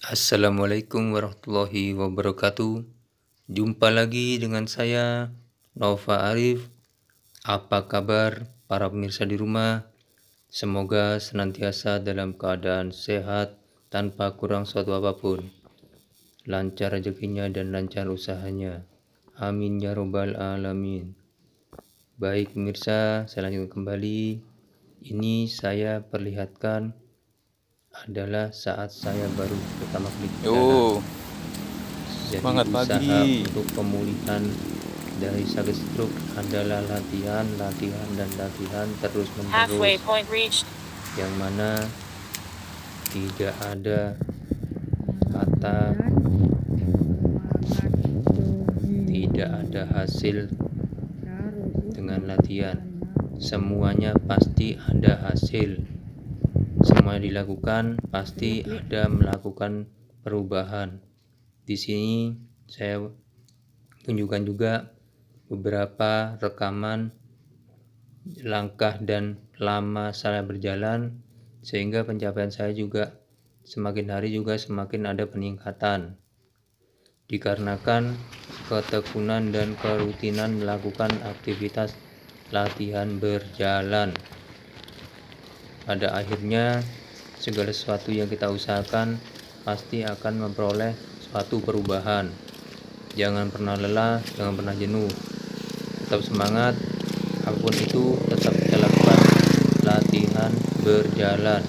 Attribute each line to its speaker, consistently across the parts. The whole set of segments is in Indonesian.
Speaker 1: Assalamualaikum warahmatullahi wabarakatuh. Jumpa lagi dengan saya Nova Arif. Apa kabar para pemirsa di rumah? Semoga senantiasa dalam keadaan sehat tanpa kurang suatu apapun. Lancar rezekinya dan lancar usahanya. Amin ya robbal alamin. Baik pemirsa, saya lanjutkan kembali. Ini saya perlihatkan adalah saat saya baru pertama kali Jadi Semangat usaha pagi. untuk pemulihan dari sakit stroke adalah latihan, latihan, dan latihan terus menerus yang mana tidak ada kata tidak ada hasil dengan latihan semuanya pasti ada hasil semua yang dilakukan pasti ada melakukan perubahan. Di sini saya tunjukkan juga beberapa rekaman langkah dan lama saya berjalan sehingga pencapaian saya juga semakin hari juga semakin ada peningkatan dikarenakan ketekunan dan kerutinan melakukan aktivitas latihan berjalan pada akhirnya segala sesuatu yang kita usahakan pasti akan memperoleh suatu perubahan jangan pernah lelah jangan pernah jenuh tetap semangat apapun itu tetap kita lakukan latihan berjalan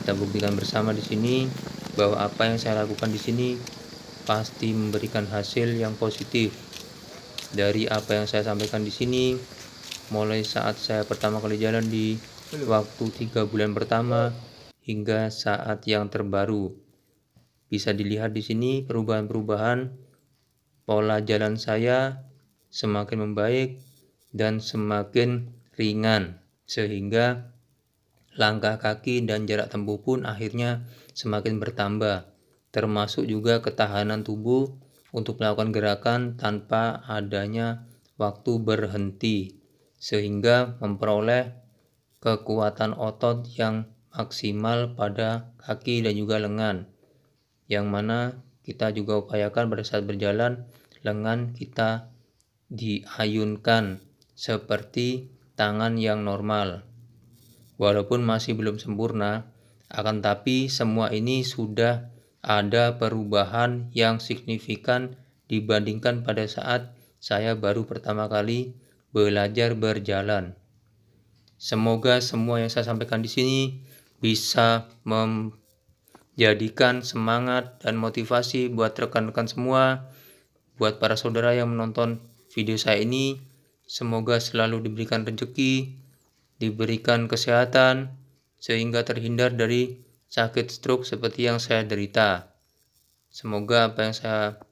Speaker 1: kita buktikan bersama di sini bahwa apa yang saya lakukan di sini pasti memberikan hasil yang positif dari apa yang saya sampaikan di sini mulai saat saya pertama kali jalan di waktu tiga bulan pertama hingga saat yang terbaru. Bisa dilihat di sini perubahan-perubahan pola jalan saya semakin membaik dan semakin ringan sehingga langkah kaki dan jarak tempuh pun akhirnya semakin bertambah termasuk juga ketahanan tubuh untuk melakukan gerakan tanpa adanya waktu berhenti sehingga memperoleh kekuatan otot yang maksimal pada kaki dan juga lengan, yang mana kita juga upayakan pada saat berjalan lengan kita diayunkan seperti tangan yang normal. Walaupun masih belum sempurna, akan tapi semua ini sudah ada perubahan yang signifikan dibandingkan pada saat saya baru pertama kali belajar berjalan. Semoga semua yang saya sampaikan di sini bisa menjadikan semangat dan motivasi buat rekan-rekan semua, buat para saudara yang menonton video saya ini. Semoga selalu diberikan rezeki, diberikan kesehatan, sehingga terhindar dari sakit stroke seperti yang saya derita. Semoga apa yang saya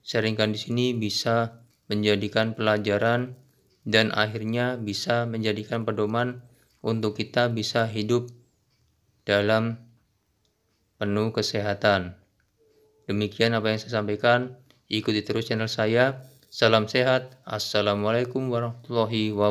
Speaker 1: sharingkan di sini bisa menjadikan pelajaran dan akhirnya bisa menjadikan pedoman untuk kita bisa hidup dalam penuh kesehatan. Demikian apa yang saya sampaikan. Ikuti terus channel saya. Salam sehat. Assalamualaikum warahmatullahi wabarakatuh.